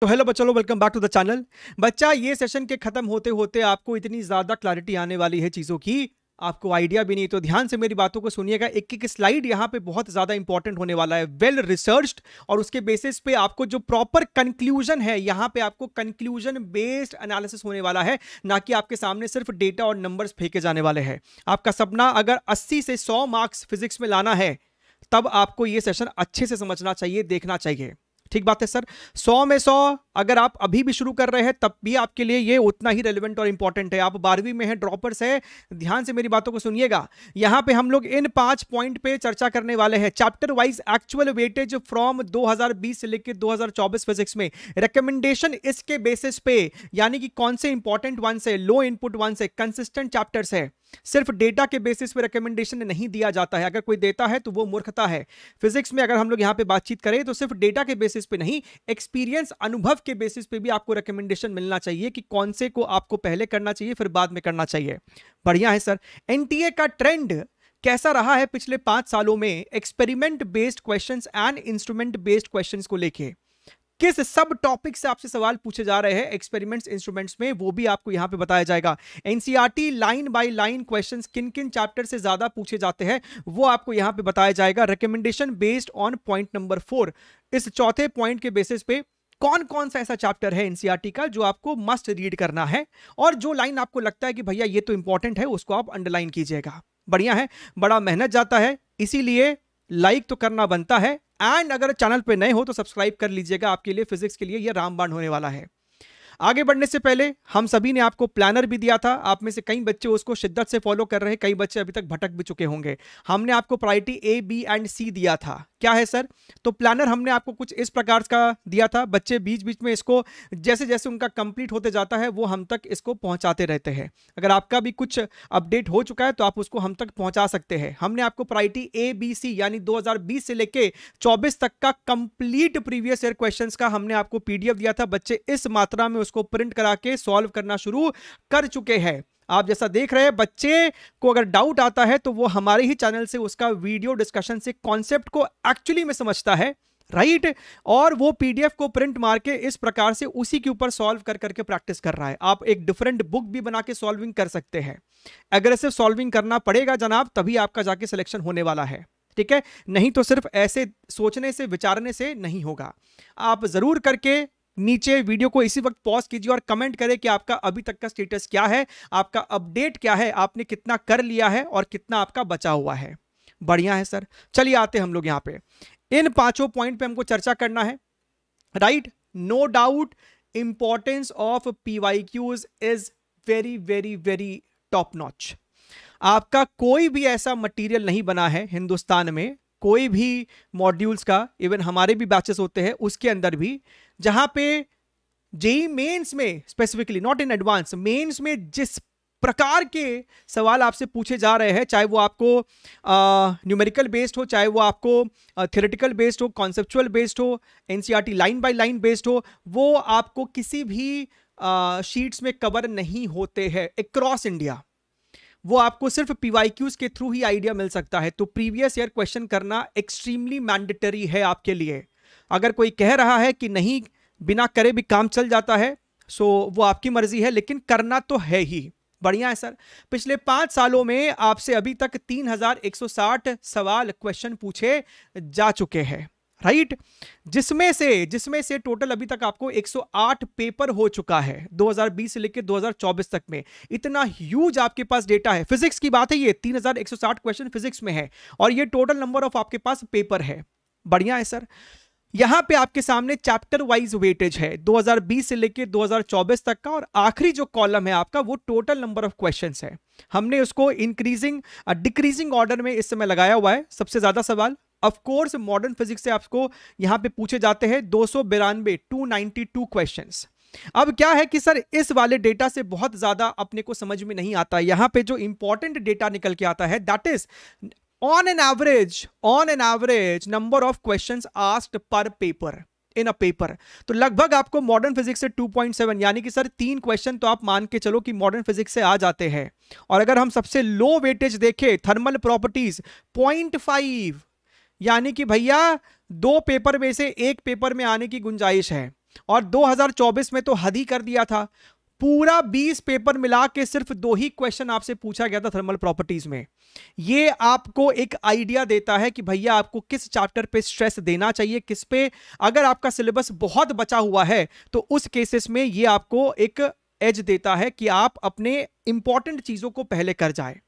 तो हेलो बच्चों welcome back to the channel बच्चा ये सेशन के खत्म होते होते आपको इतनी ज़्यादा क्लैरिटी आने वाली है चीज़ों की आपको आइडिया भी नहीं तो ध्यान से मेरी बातों को सुनिएगा एक एक स्लाइड यहाँ पे बहुत ज़्यादा इंपॉर्टेंट होने वाला है वेल well रिसर्च्ड और उसके बेसिस पे आपको जो प्रॉपर कंक्लूजन है यहाँ पे आपको कंक्लूजन बेस्ड एनालिसिस होने वाला है ना कि आपके सामने सिर्फ डेटा और नंबर्स फेंके जाने वाले हैं आपका सपना अगर अस्सी से सौ मार्क्स फिजिक्स में लाना है तब आपको ये सेशन अच्छे से समझना चाहिए देखना चाहिए ठीक बात है सर सौ में सौ अगर आप अभी भी शुरू कर रहे हैं तब भी आपके लिए ये उतना ही रेलिवेंट और इंपॉर्टेंट है आप बारहवीं में हैं ड्रॉपर्स है ध्यान से मेरी बातों को सुनिएगा यहां पे हम लोग इन पांच पॉइंट पे चर्चा करने वाले हैं chapter wise actual weightage from 2020 से लेकर 2024 फिजिक्स में रिकमेंडेशन इसके बेसिस पे यानी कि कौन से इंपॉर्टेंट वन से लो इनपुट वन से कंसिस्टेंट चैप्टर्स है सिर्फ डेटा के बेसिस पे रिकमेंडेशन नहीं दिया जाता है अगर कोई देता है तो वो मूर्खता है फिजिक्स में अगर हम लोग यहाँ पे बातचीत करें तो सिर्फ डेटा के बेसिस पे नहीं एक्सपीरियंस अनुभव के बेसिस पे भी आपको रिकमेंडेशन मिलना चाहिए कि कौन से को आपको पहले करना चाहिए फिर बाद में करना चाहिए बढ़िया है सर एन का ट्रेंड कैसा रहा है पिछले पांच सालों में experiment based questions and instrument based questions को लेके किस सब टॉपिक से आपसे सवाल पूछे जा रहे हैं एक्सपेरिमेंट्स इंस्ट्रूमेंट्स में वो भी आपको यहां पे बताया जाएगा NCERT line by line question किन किन चैप्टर से ज्यादा पूछे जाते हैं वो आपको यहां पे बताया जाएगा recommendation based on point number four इस चौथे पॉइंट के बेसिस पे कौन कौन सा ऐसा चैप्टर है एनसीआरटी e का जो आपको मस्ट रीड करना है और जो लाइन आपको लगता है कि भैया ये तो इंपॉर्टेंट है उसको आप अंडरलाइन कीजिएगा बढ़िया है बड़ा मेहनत जाता है इसीलिए लाइक तो करना बनता है एंड अगर चैनल पे नए हो तो सब्सक्राइब कर लीजिएगा आपके लिए फिजिक्स के लिए यह रामबाण होने वाला है आगे बढ़ने से पहले हम सभी ने आपको प्लानर भी दिया था आप में से कई बच्चे उसको शिद्दत से फॉलो कर रहे हैं कई बच्चे अभी तक भटक भी चुके होंगे हमने आपको priority A B and C दिया था क्या है सर तो प्लानर हमने आपको कुछ इस प्रकार का दिया था बच्चे बीच बीच में इसको जैसे जैसे उनका कंप्लीट होते जाता है वो हम तक इसको पहुंचाते रहते हैं अगर आपका भी कुछ अपडेट हो चुका है तो आप उसको हम तक पहुंचा सकते हैं हमने आपको प्रायरिटी ए बी सी यानी 2020 से लेके 24 तक का कंप्लीट प्रीवियस ईयर क्वेश्चन का हमने आपको पी दिया था बच्चे इस मात्रा में उसको प्रिंट करा के सॉल्व करना शुरू कर चुके हैं आप जैसा देख रहे हैं बच्चे को अगर डाउट आता है तो वो हमारे ही चैनल से उसका वीडियो डिस्कशन से कॉन्सेप्ट को एक्चुअली में समझता है राइट right? और वो पीडीएफ को प्रिंट मार के इस प्रकार से उसी के ऊपर सॉल्व कर करके प्रैक्टिस कर रहा है आप एक डिफरेंट बुक भी बना के सॉल्विंग कर सकते हैं एग्रेसिव सॉल्विंग करना पड़ेगा जनाब तभी आपका जाके सिलेक्शन होने वाला है ठीक है नहीं तो सिर्फ ऐसे सोचने से विचारने से नहीं होगा आप ज़रूर करके नीचे वीडियो को इसी वक्त पॉज कीजिए और कमेंट करें कि आपका अभी तक का स्टेटस क्या है आपका अपडेट क्या है आपने कितना कर लिया है और कितना आपका बचा हुआ है बढ़िया है सर चलिए आते हम लोग यहाँ पे इन पांचों पॉइंट पे हमको चर्चा करना है right no doubt importance of P Y Qs is very very very top notch आपका कोई भी ऐसा मटेरियल नहीं बना है हिंदुस्तान में कोई भी मॉड्यूल्स का इवन हमारे भी बैचेस होते हैं उसके अंदर भी जहां पे जेई मेंस में specifically not in Advanced Mains में जिस प्रकार के सवाल आपसे पूछे जा रहे हैं चाहे वो आपको न्यूमेरिकल बेस्ड हो चाहे वो आपको थियोरेटिकल बेस्ड हो कॉन्सेप्चुअल बेस्ड हो NCERT line by line based हो वो आपको किसी भी शीट्स में कवर नहीं होते हैं अक्रॉस इंडिया वो आपको सिर्फ क्यूज के थ्रू ही आइडिया मिल सकता है तो प्रीवियस ईयर क्वेश्चन करना एक्सट्रीमली मैंडेटरी है आपके लिए अगर कोई कह रहा है कि नहीं बिना करे भी काम चल जाता है सो वो आपकी मर्ज़ी है लेकिन करना तो है ही बढ़िया है सर पिछले पांच सालों में आपसे अभी तक 3160 सवाल क्वेश्चन पूछे जा चुके हैं राइट जिसमें से जिसमें से टोटल अभी तक आपको 108 पेपर हो चुका है 2020 से लेकर 2024 तक में इतना ह्यूज आपके पास डेटा है फिजिक्स की बात है ये 3160 क्वेश्चन फिजिक्स में है और ये टोटल नंबर ऑफ आपके पास पेपर है बढ़िया है सर यहां पे आपके सामने चैप्टर वाइज वेटेज है 2020 से लेकर 2024 तक का और आखिरी जो कॉलम है आपका वो टोटल नंबर ऑफ क्वेश्चन है हमने उसको इंक्रीजिंग डिक्रीजिंग ऑर्डर में इस समय लगाया हुआ है सबसे ज्यादा सवाल ऑफ कोर्स मॉडर्न फिजिक्स से आपको यहां पे पूछे जाते हैं दो सौ बिरानवे टू नाइनटी टू क्वेश्चन अब क्या है कि सर इस वाले डेटा से बहुत ज्यादा अपने को समझ में नहीं आता यहां पे जो इंपॉर्टेंट डेटा निकल के आता है that is on an average on an average number of questions asked per paper in a paper तो लगभग आपको मॉडर्न फिजिक्स से 2.7 यानी कि सर तीन क्वेश्चन तो आप मान के चलो कि मॉडर्न फिजिक्स से आ जाते हैं और अगर हम सबसे लो वेटेज देखें थर्मल प्रॉपर्टीज 0.5 यानी कि भैया दो पेपर में से एक पेपर में आने की गुंजाइश है और 2024 में तो हद ही कर दिया था पूरा 20 पेपर मिला के सिर्फ दो ही क्वेश्चन आपसे पूछा गया था थर्मल प्रॉपर्टीज में ये आपको एक आइडिया देता है कि भैया आपको किस चैप्टर पे स्ट्रेस देना चाहिए किस पे अगर आपका सिलेबस बहुत बचा हुआ है तो उस केसेस में ये आपको एक एज देता है कि आप अपने इंपॉर्टेंट चीज़ों को पहले कर जाए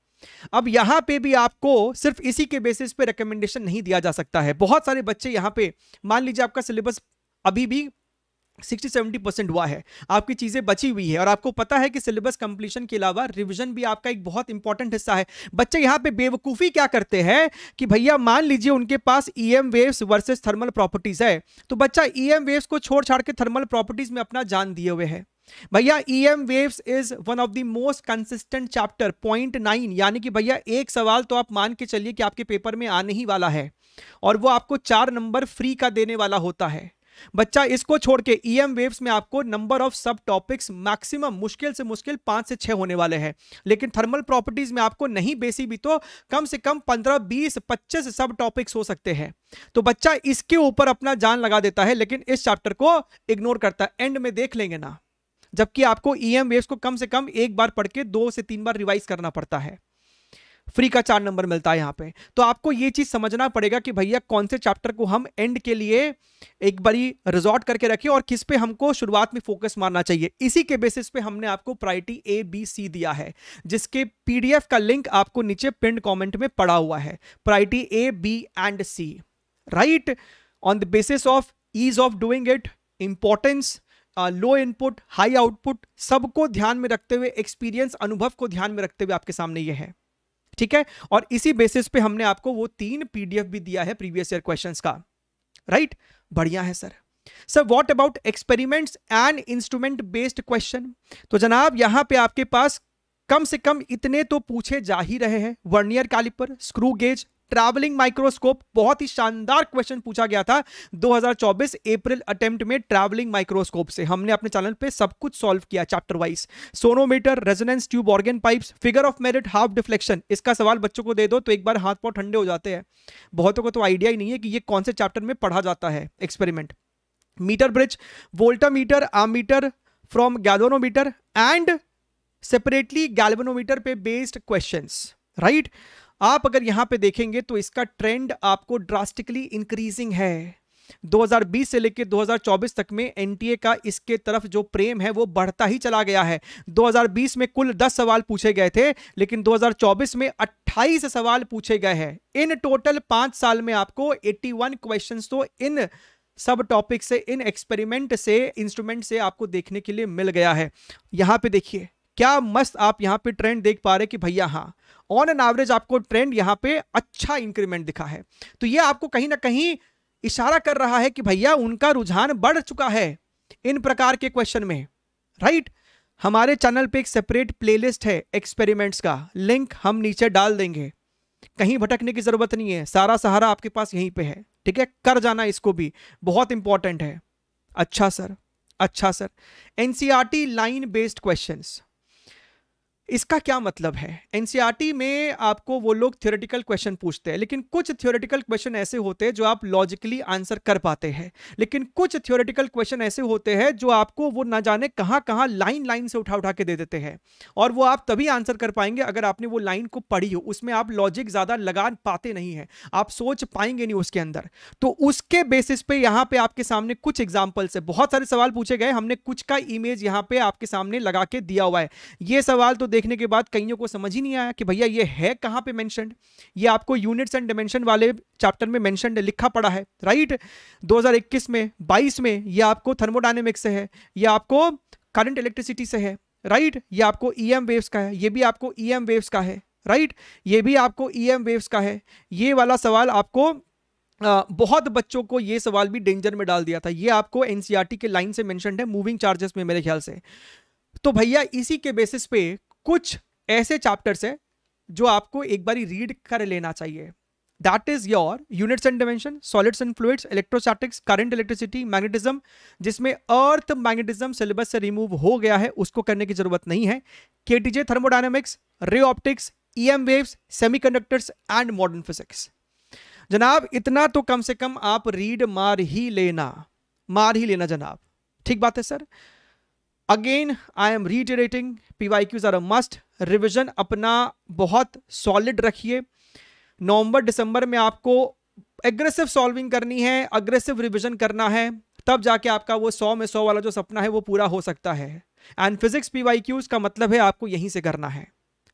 अब यहां पे भी आपको सिर्फ इसी के बेसिस पे रिकमेंडेशन नहीं दिया जा सकता है बहुत सारे बच्चे यहां पे मान लीजिए आपका सिलेबस अभी भी सिक्सटी सेवेंटी परसेंट हुआ है आपकी चीज़ें बची हुई है और आपको पता है कि सिलेबस कंप्लीशन के अलावा रिवीजन भी आपका एक बहुत इंपॉर्टेंट हिस्सा है बच्चे यहाँ पे बेवकूफ़ी क्या करते हैं कि भैया मान लीजिए उनके पास E M waves versus thermal properties है तो बच्चा ई एम वेव्स को छोड़ छाड़ के थर्मल प्रॉपर्टीज़ में अपना जान दिए हुए है भैया E M waves is one of the most consistent chapter point nine यानी कि भैया एक सवाल तो आप मान के चलिए कि आपके पेपर में आने ही वाला है और वो आपको चार नंबर फ्री का देने वाला होता है बच्चा इसको छोड़ के ई एम वेव्स में आपको नंबर ऑफ सब टॉपिक्स मैक्सिमम मुश्किल से मुश्किल पांच से छह होने वाले हैं लेकिन थर्मल प्रॉपर्टीज में आपको नहीं बेसी भी तो कम से कम पंद्रह बीस पच्चीस सब टॉपिक्स हो सकते हैं तो बच्चा इसके ऊपर अपना जान लगा देता है लेकिन इस चैप्टर को इग्नोर करता है एंड में देख लेंगे ना जबकि आपको ई एम वेव्स को कम से कम एक बार पढ़ के दो से तीन बार रिवाइज करना पड़ता है फ्री का चार नंबर मिलता है यहाँ पे तो आपको ये चीज़ समझना पड़ेगा कि भैया कौन से चैप्टर को हम एंड के लिए एक बारी रिजॉर्ट करके रखें और किस पे हमको शुरुआत में फोकस मारना चाहिए इसी के बेसिस पे हमने आपको प्रायरिटी ए बी सी दिया है जिसके पीडीएफ का लिंक आपको नीचे पिंड कॉमेंट में पड़ा हुआ है priority A B and C right on the basis of ease of doing it importance low input high output सबको ध्यान में रखते हुए एक्सपीरियंस अनुभव को ध्यान में रखते हुए आपके सामने ये है ठीक है और इसी बेसिस पे हमने आपको वो तीन पीडीएफ भी दिया है प्रीवियस ईयर क्वेश्चन का राइट बढ़िया है sir sir what about experiments and instrument based question तो जनाब यहां पे आपके पास कम से कम इतने तो पूछे जा ही रहे हैं vernier caliper screw gauge travelling microscope बहुत ही शानदार क्वेश्चन पूछा गया था 2024 अप्रैल अटेम्प्ट में ट्रैवलिंग माइक्रोस्कोप से हमने अपने चैनल पे सब कुछ सॉल्व किया chapter wise sonometer resonance tube organ pipes figure of merit half deflection इसका सवाल बच्चों को दे दो तो एक बार हाथ पाँव ठंडे हो जाते हैं बहुतों को तो आइडिया ही नहीं है कि ये कौन से चैप्टर में पढ़ा जाता है experiment meter bridge voltmeter ammeter from galvanometer and separately galvanometer पे बेस्ड क्वेश्चंस राइट right? आप अगर यहां पे देखेंगे तो इसका ट्रेंड आपको ड्रास्टिकली इंक्रीजिंग है 2020 से लेकर 2024 तक में एनटीए का इसके तरफ जो प्रेम है वो बढ़ता ही चला गया है 2020 में कुल 10 सवाल पूछे गए थे लेकिन 2024 में 28 सवाल पूछे गए हैं इन टोटल पांच साल में आपको 81 क्वेश्चंस तो इन सब टॉपिक से इन एक्सपेरिमेंट से इंस्ट्रूमेंट से आपको देखने के लिए मिल गया है यहां पे देखिए क्या मस्त आप यहाँ पे ट्रेंड देख पा रहे कि भैया हाँ ऑन एन एवरेज आपको ट्रेंड यहाँ पे अच्छा इंक्रीमेंट दिखा है तो ये आपको कहीं ना कहीं इशारा कर रहा है कि भैया उनका रुझान बढ़ चुका है इन प्रकार के क्वेश्चन में राइट हमारे चैनल पे एक सेपरेट प्लेलिस्ट है एक्सपेरिमेंट्स का लिंक हम नीचे डाल देंगे कहीं भटकने की ज़रूरत नहीं है सारा सहारा आपके पास यहीं पे है ठीक है कर जाना इसको भी बहुत इंपॉर्टेंट है अच्छा सर अच्छा sir NCERT line based questions इसका क्या मतलब है एनसीईआरटी e में आपको वो लोग थियोरेटिकल क्वेश्चन पूछते हैं लेकिन कुछ थियोरेटिकल क्वेश्चन ऐसे होते हैं जो आप लॉजिकली आंसर कर पाते हैं लेकिन कुछ थियोरेटिकल क्वेश्चन ऐसे होते हैं जो आपको वो ना जाने कहाँ कहाँ लाइन लाइन से उठा उठा के दे देते हैं और वो आप तभी आंसर कर पाएंगे अगर आपने वो लाइन को पढ़ी हो उसमें आप लॉजिक ज़्यादा लगा पाते नहीं है आप सोच पाएंगे नहीं उसके अंदर तो उसके बेसिस पे यहाँ पे आपके सामने कुछ एग्जाम्पल्स है बहुत सारे सवाल पूछे गए हमने कुछ का इमेज यहाँ पे आपके सामने लगा के दिया हुआ है ये सवाल तो देखने के बाद कईयों को समझ ही नहीं आया कि भैया ये है कहाँ पे मेंशनड ये आपको यूनिट्स एंड डिमेंशन वाले चैप्टर में मेंशनड लिखा पड़ा है राइट 2021 में 22 में ये आपको थर्मोडाइनमिक्स से है यह आपको करंट इलेक्ट्रिसिटी से है राइट ये आपको ई एम वेव्स का है ये भी आपको ई एम वेव्स का है राइट ये भी आपको ई एम वेव्स का है ये वाला सवाल आपको आ, बहुत बच्चों को ये सवाल भी डेंजर में डाल दिया था ये आपको एनसीईआरटी e के लाइन से मेंशन है मूविंग चार्जेस में मेरे ख्याल से तो भैया इसी के बेसिस पे कुछ ऐसे चैप्टर्स हैं जो आपको एक बार रीड कर लेना चाहिए that is your units and dimension solids and fluids electrostatics current electricity magnetism जिसमें अर्थ मैग्नेटिज्म सिलेबस से रिमूव हो गया है उसको करने की जरूरत नहीं है के टीजे thermodynamics ray optics E M waves semiconductors and modern physics जनाब इतना तो कम से कम आप रीड मार ही लेना मार ही लेना जनाब ठीक बात है sir again I am reiterating P Y Qs are a must revision अपना बहुत सॉलिड रखिए नवंबर दिसंबर में आपको एग्रेसिव सॉल्विंग करनी है अग्रेसिव रिविजन करना है तब जाके आपका वो सौ में सौ वाला जो सपना है वो पूरा हो सकता है and physics P Y Qs का मतलब है आपको यहीं से करना है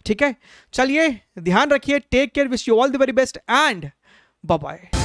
ठीक है चलिए ध्यान रखिए take care wish you all the very best and bye